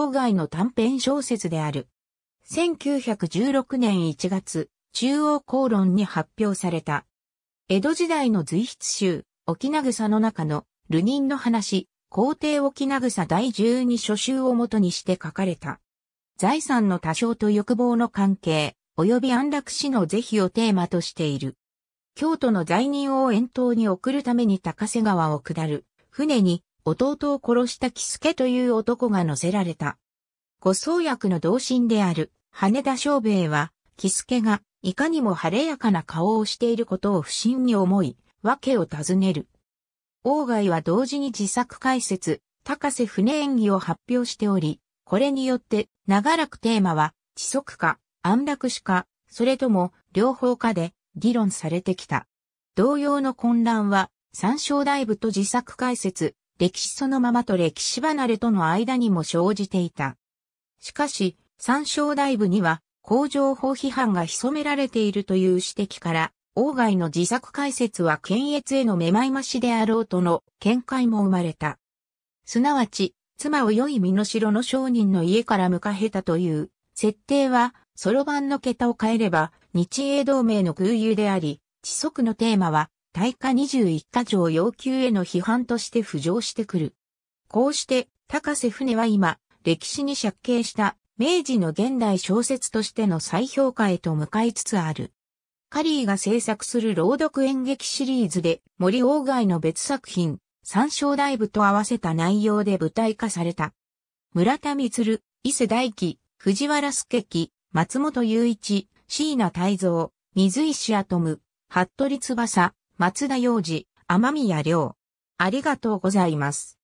郊外の短編小説である。1916年1月、中央公論に発表された。江戸時代の随筆集、沖名草の中の、流人の話、皇帝沖名草第12書集をもとにして書かれた。財産の多少と欲望の関係、及び安楽死の是非をテーマとしている。京都の罪人を遠投に送るために高瀬川を下る、船に弟を殺したキスケという男が乗せられた。護送役の同心である羽田昌兵衛は、キスケがいかにも晴れやかな顔をしていることを不審に思い、訳を尋ねる。王外は同時に自作解説、高瀬船演技を発表しており、これによって長らくテーマは、知足か、安楽死か、それとも両方かで議論されてきた。同様の混乱は、三章大部と自作解説、歴史そのままと歴史離れとの間にも生じていた。しかし、参照大部には、工場法批判が潜められているという指摘から、王外の自作解説は検閲へのめまいましであろうとの見解も生まれた。すなわち、妻を良い身の代の商人の家から向かたという、設定は、そろばんの桁を変えれば、日英同盟の偶輸であり、知足のテーマは、対価21か条要求への批判として浮上してくる。こうして、高瀬船は今、歴史に借景した明治の現代小説としての再評価へと向かいつつある。カリーが制作する朗読演劇シリーズで森鴎外の別作品、三章大部と合わせた内容で舞台化された。村田光、伊勢大輝、藤原助樹、松本雄一、椎名泰蔵、水石アトム、服部翼、松田洋二、天宮良。ありがとうございます。